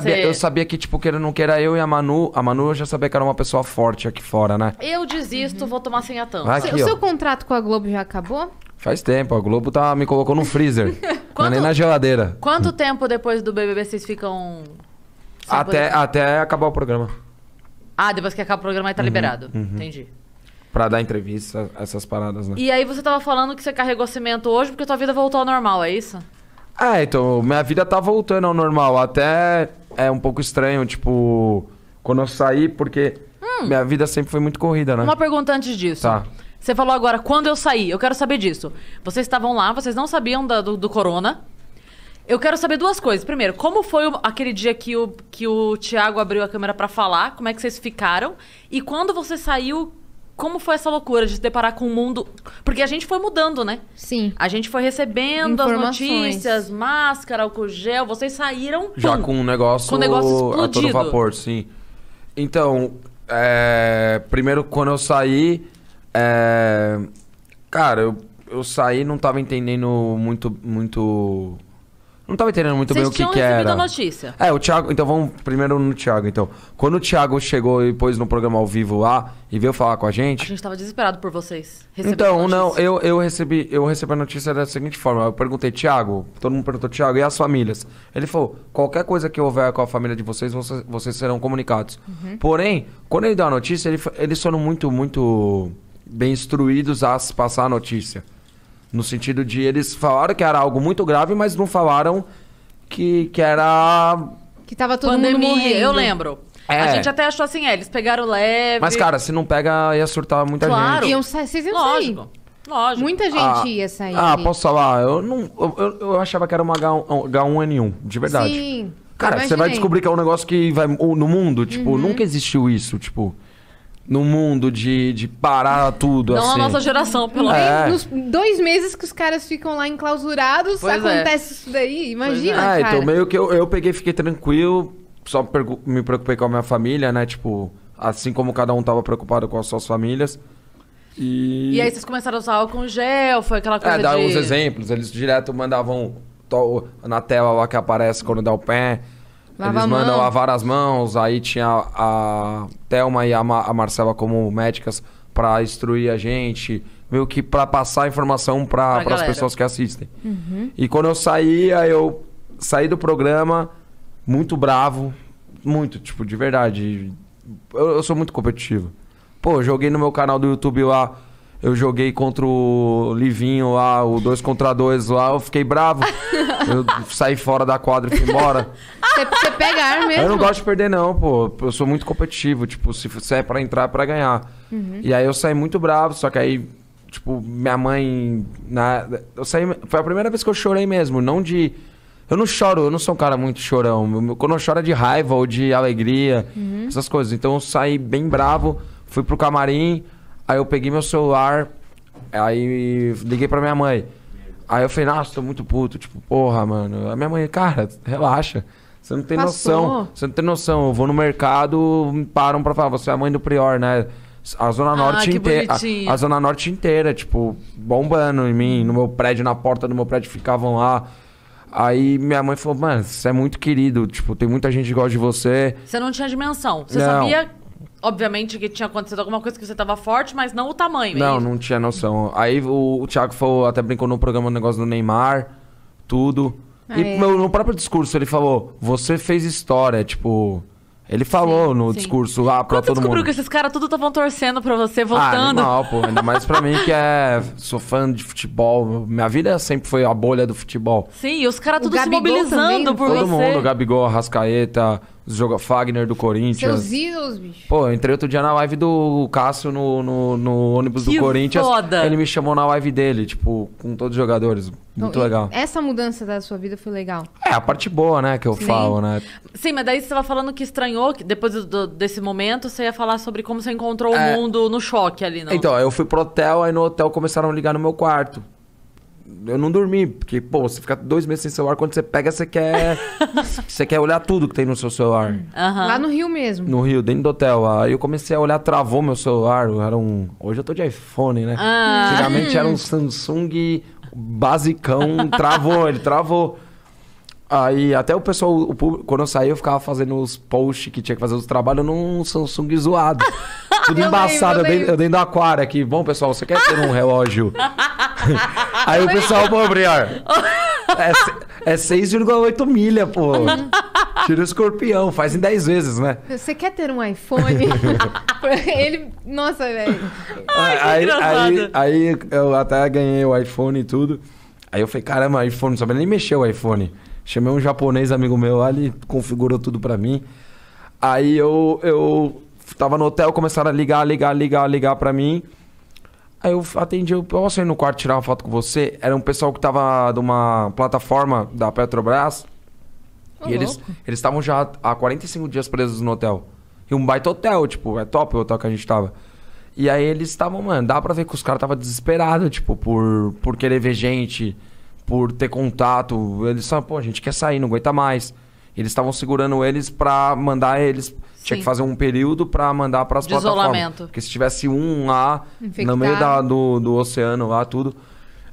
sabia, eu sabia que, tipo, queira não era eu e a Manu. A Manu eu já sabia que era uma pessoa forte aqui fora, né? Eu desisto, uhum. vou tomar sem a Aqui, o ó. seu contrato com a Globo já acabou? Faz tempo, a Globo tá, me colocou no freezer. Tá quanto, nem na geladeira. Quanto tempo depois do BBB vocês ficam. Até, até acabar o programa. Ah, depois que acaba o programa aí tá uhum, liberado. Uhum. Entendi. Pra dar entrevista, essas paradas, né? E aí você tava falando que você carregou cimento hoje porque tua vida voltou ao normal, é isso? É, então, minha vida tá voltando ao normal. Até é um pouco estranho, tipo, quando eu saí, porque hum. minha vida sempre foi muito corrida, né? Uma pergunta antes disso. Tá. Você falou agora, quando eu saí, eu quero saber disso. Vocês estavam lá, vocês não sabiam da, do, do, corona. Eu quero saber duas coisas. Primeiro, como foi o, aquele dia que o, que o Thiago abriu a câmera para falar? Como é que vocês ficaram? E quando você saiu, como foi essa loucura de se deparar com o mundo? Porque a gente foi mudando, né? Sim. A gente foi recebendo as notícias, máscara, álcool gel, vocês saíram. Pum, Já com um negócio. Com um negócio explodido. A todo vapor, sim. Então, é... primeiro quando eu saí. É... Cara, eu, eu saí não tava entendendo muito. muito não tava entendendo muito Vocês bem o que, que era. a notícia. É, o Thiago. Então vamos primeiro no Thiago. Então, quando o Thiago chegou e pôs no programa ao vivo lá e veio falar com a gente. A gente tava desesperado por vocês. Então, não, eu, eu, recebi, eu recebi a notícia da seguinte forma. Eu perguntei, Thiago, todo mundo perguntou, Thiago, e as famílias? Ele falou: qualquer coisa que houver com a família de vocês, vocês, vocês serão comunicados. Uhum. Porém, quando ele deu a notícia, ele, eles foram muito, muito bem instruídos a passar a notícia. No sentido de eles falaram que era algo muito grave, mas não falaram que, que era. Que tava todo Pandemia, mundo morrendo. Eu lembro. É. A gente até achou assim, é, eles pegaram leve. Mas, cara, se não pega, ia surtar muita claro. gente. Claro. Vocês iam Lógico. sair. Lógico. Muita ah, gente ah, ia sair. Ah, posso falar? Eu, não, eu, eu achava que era uma H1, n 1 de verdade. Sim. Cara, você vai descobrir que é um negócio que vai no mundo. Tipo, uhum. nunca existiu isso. Tipo no mundo de, de parar tudo. Não assim. a nossa geração, pelo menos. É. Nos dois meses que os caras ficam lá enclausurados, pois é. acontece é. isso daí. É. Imagina, é. cara. Então, meio que eu, eu peguei, fiquei tranquilo, só me preocupei com a minha família, né? Tipo, assim como cada um tava preocupado com as suas famílias. E, e aí vocês começaram a usar álcool gel, foi aquela é, coisa É, dá de... uns exemplos. Eles direto mandavam na tela lá que aparece quando dá o pé. Lava Eles mandam mão. lavar as mãos, aí tinha a Thelma e a, Ma a Marcela como médicas para instruir a gente, meio que para passar informação para as pessoas que assistem. Uhum. E quando eu saía, eu saí do programa muito bravo, muito, tipo, de verdade. Eu, eu sou muito competitivo. Pô, joguei no meu canal do YouTube lá, eu joguei contra o Livinho lá, o 2 contra 2 lá, eu fiquei bravo. eu saí fora da quadra e fui embora. Você, pega ar mesmo? Eu não gosto de perder, não, pô. Eu sou muito competitivo. Tipo, se, se é pra entrar, é pra ganhar. Uhum. E aí eu saí muito bravo, só que aí, tipo, minha mãe. Na, eu saí. Foi a primeira vez que eu chorei mesmo, não de. Eu não choro, eu não sou um cara muito chorão. Quando eu choro é de raiva ou de alegria, uhum. essas coisas. Então eu saí bem bravo, fui pro camarim, aí eu peguei meu celular, aí liguei pra minha mãe. Aí eu falei, nossa, tô muito puto. Tipo, porra, mano. A minha mãe, cara, relaxa. Você não tem Passou. noção. Você não tem noção. Eu vou no mercado, me param pra falar, você é a mãe do Prior, né? A Zona ah, Norte ah, inteira. A, Zona Norte inteira, tipo, bombando em mim, no meu prédio, na porta do meu prédio ficavam lá. Aí minha mãe falou, mano, você é muito querido, tipo, tem muita gente que gosta de você. Você não tinha dimensão. Você não. sabia, obviamente, que tinha acontecido alguma coisa que você tava forte, mas não o tamanho. Não, mesmo. não tinha noção. Aí o, o Thiago falou, até brincou no programa um negócio do Neymar, tudo e ah, é. no próprio discurso ele falou: Você fez história, tipo. Ele falou sim, no sim. discurso lá ah, pra Quando todo mundo. Você descobriu que esses caras tudo estavam torcendo pra você, ah, voltando. Ah, não pô. Ainda mais pra mim que é. Sou fã de futebol. Minha vida sempre foi a bolha do futebol. Sim, e os caras tudo se mobilizando também, por todo você. Todo mundo, Gabigol, Rascaeta, Joga Fagner do Corinthians. Seus ídolos, bicho. Pô, eu entrei outro dia na live do Cássio no, no, no ônibus que do Corinthians. Foda. Ele me chamou na live dele, tipo, com todos os jogadores. Muito legal. Essa mudança da sua vida foi legal. É, a parte boa, né, que eu Sim. falo, né? Sim, mas daí você tava falando que estranhou, que depois do, desse momento você ia falar sobre como você encontrou é... o mundo no choque ali, não? Então, eu fui pro hotel, aí no hotel começaram a ligar no meu quarto eu não dormi, porque, pô, você fica dois meses sem celular, quando você pega, você quer. você quer olhar tudo que tem no seu celular. Uhum. Lá no Rio mesmo. No Rio, dentro do hotel. Aí eu comecei a olhar, travou meu celular. Era um. Hoje eu tô de iPhone, né? Ah. Antigamente era um Samsung basicão. travou, ele travou. Aí até o pessoal, o público, quando eu saí, eu ficava fazendo os posts que tinha que fazer os trabalhos num Samsung zoado. Tudo eu embaçado, lembro, eu, eu, dentro, eu dentro do aquário aqui. Bom, pessoal, você quer ter um relógio Aí o pessoal pobre, ó. É, é 6,8 milha, pô. Tira o escorpião, faz em 10 vezes, né? Você quer ter um iPhone? Ele. Nossa, velho. Ah, Ai, aí, aí, aí eu até ganhei o iPhone e tudo. Aí eu falei, caramba, iPhone, não sabia nem mexer o iPhone. Chamei um japonês amigo meu lá, ele configurou tudo pra mim. Aí eu, eu tava no hotel, começaram a ligar, ligar, ligar, ligar pra mim. Aí eu atendi, eu posso ir no quarto tirar uma foto com você? Era um pessoal que tava de uma plataforma da Petrobras. Oh, e eles estavam já há 45 dias presos no hotel. E um baita hotel, tipo, é top o hotel que a gente tava. E aí eles estavam, mano, dá pra ver que os caras estavam desesperados, tipo, por, por querer ver gente, por ter contato. Eles falavam, pô, a gente quer sair, não aguenta mais. Eles estavam segurando eles pra mandar eles tinha que fazer um período para mandar para as plataformas. Porque se tivesse um lá Infectado. no meio da, do, do oceano lá, tudo.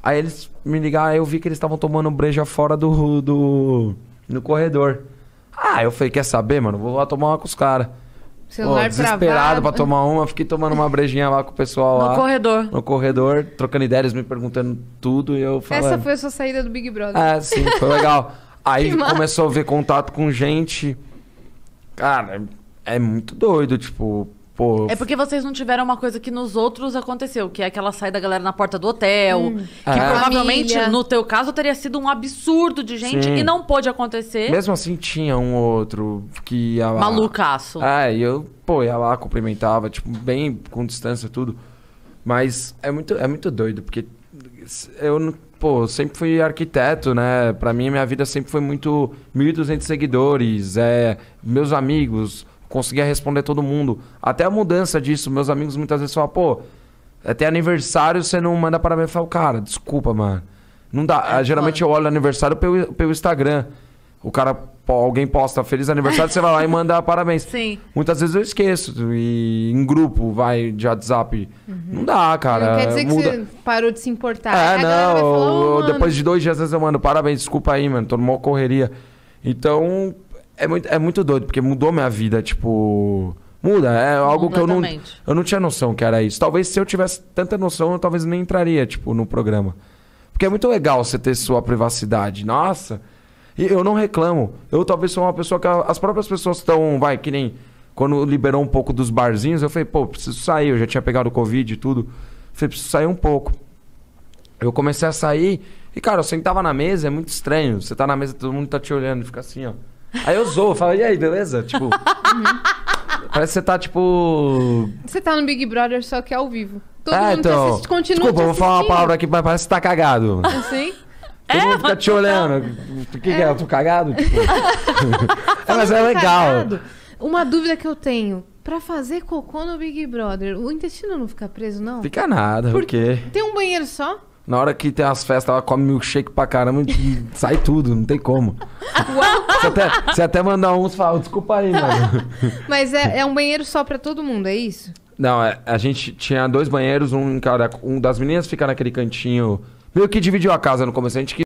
Aí eles me ligaram, aí eu vi que eles estavam tomando breja fora do, do. no corredor. Ah, eu falei, quer saber, mano? Vou lá tomar uma com os caras. Celular Pô, desesperado pra tomar uma, fiquei tomando uma brejinha lá com o pessoal no lá. No corredor. No corredor, trocando ideias, me perguntando tudo e eu falei. Essa foi a sua saída do Big Brother. É, sim, foi legal. Aí começou a ver contato com gente. Cara, é muito doido, tipo, pô. É porque vocês não tiveram uma coisa que nos outros aconteceu, que é aquela saída da galera na porta do hotel. Hum. Que é. provavelmente, Família. no teu caso, teria sido um absurdo de gente Sim. e não pôde acontecer. Mesmo assim, tinha um outro que ia lá. Malucaço. É, e eu, pô, ia lá, cumprimentava, tipo, bem com distância, tudo. Mas é muito, é muito doido, porque eu pô, sempre fui arquiteto, né? Pra mim, minha vida sempre foi muito 1.200 seguidores, é, meus amigos, conseguia responder todo mundo. Até a mudança disso, meus amigos muitas vezes falam, pô, até aniversário você não manda parabéns. Eu falo, cara, desculpa, mano. Não dá. É, geralmente mano. eu olho aniversário pelo, pelo Instagram. O cara, alguém posta feliz aniversário, você vai lá e manda parabéns. Sim. Muitas vezes eu esqueço. E em grupo, vai de WhatsApp. Uhum. Não dá, cara. Não quer dizer Muda. que você parou de se importar. É, não. Falar, oh, depois de dois dias, às vezes eu mando parabéns, desculpa aí, mano. Tô numa correria. Então, é muito, é muito doido, porque mudou minha vida, tipo. Muda, é algo que eu não, eu não tinha noção que era isso. Talvez se eu tivesse tanta noção, eu talvez nem entraria, tipo, no programa. Porque é muito legal você ter sua privacidade. Nossa, e eu não reclamo. Eu talvez sou uma pessoa que as próprias pessoas estão, vai, que nem quando liberou um pouco dos barzinhos, eu falei, pô, preciso sair, eu já tinha pegado o Covid e tudo. Eu falei, preciso sair um pouco. Eu comecei a sair e, cara, eu sentava na mesa, é muito estranho. Você tá na mesa, todo mundo tá te olhando, fica assim, ó. Aí eu zoo, falo, e aí, beleza? Tipo. Uhum. Parece que você tá, tipo. Você tá no Big Brother, só que é ao vivo. Todo é, mundo então, assiste, continua. Desculpa, vou falar uma palavra aqui, mas parece que tá cagado. Assim? Todo é, mundo fica te olhando. O que, é. que é? Eu tô cagado? Tipo... é, mas é legal. Cagado. Uma dúvida que eu tenho. Pra fazer cocô no Big Brother, o intestino não fica preso, não? Fica nada, Por quê? Tem um banheiro só? Na hora que tem as festas, ela come milkshake pra caramba e sai tudo, não tem como. você, até, você até mandar uns e fala, oh, desculpa aí, mano. Mas é, é um banheiro só pra todo mundo, é isso? Não, é, a gente tinha dois banheiros, um em cada. Um das meninas fica naquele cantinho. Meio que dividiu a casa no começo. A gente